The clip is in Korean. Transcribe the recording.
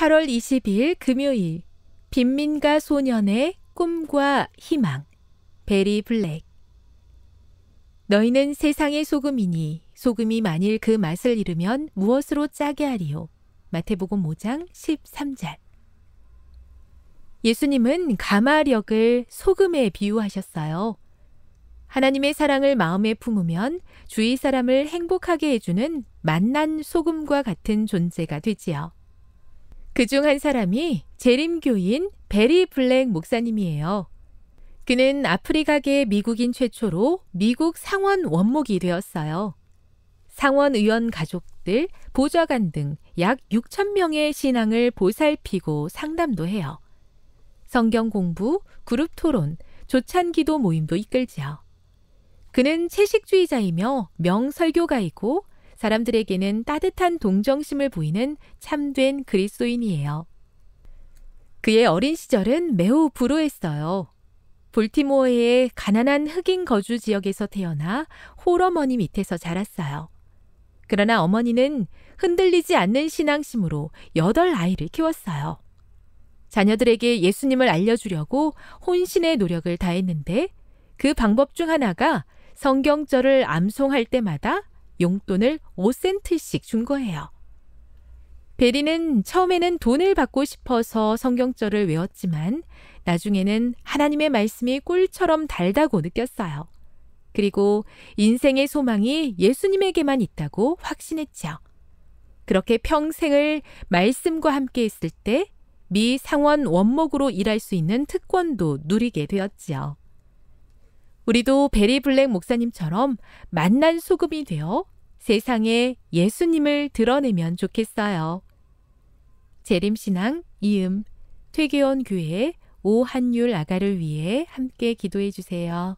8월 22일 금요일 빈민가 소년의 꿈과 희망 베리 블랙 너희는 세상의 소금이니 소금이 만일 그 맛을 잃으면 무엇으로 짜게 하리요 마태복음 5장 13절 예수님은 가마력을 소금에 비유하셨어요. 하나님의 사랑을 마음에 품으면 주위 사람을 행복하게 해주는 만난 소금과 같은 존재가 되지요. 그중 한 사람이 재림교인 베리 블랙 목사님이에요. 그는 아프리카계 미국인 최초로 미국 상원 원목이 되었어요. 상원 의원 가족들, 보좌관 등 약 6천 명의 신앙을 보살피고 상담도 해요. 성경 공부, 그룹 토론, 조찬 기도 모임도 이끌지요. 그는 채식주의자이며 명설교가이고 사람들에게는 따뜻한 동정심을 보이는 참된 그리스도인이에요. 그의 어린 시절은 매우 불우했어요. 볼티모어의 가난한 흑인 거주 지역에서 태어나 홀어머니 밑에서 자랐어요. 그러나 어머니는 흔들리지 않는 신앙심으로 여덟 아이를 키웠어요. 자녀들에게 예수님을 알려주려고 혼신의 노력을 다했는데 그 방법 중 하나가 성경절을 암송할 때마다 용돈을 5센트씩 준 거예요. 베리는 처음에는 돈을 받고 싶어서 성경절을 외웠지만 나중에는 하나님의 말씀이 꿀처럼 달다고 느꼈어요. 그리고 인생의 소망이 예수님에게만 있다고 확신했지 그렇게 평생을 말씀과 함께 있을 때미 상원 원목으로 일할 수 있는 특권도 누리게 되었지요. 우리도 베리 블랙 목사님처럼 만난 소금이 되어 세상에 예수님을 드러내면 좋겠어요. 재림신앙 이음 퇴계원 교회 오한율 아가를 위해 함께 기도해 주세요.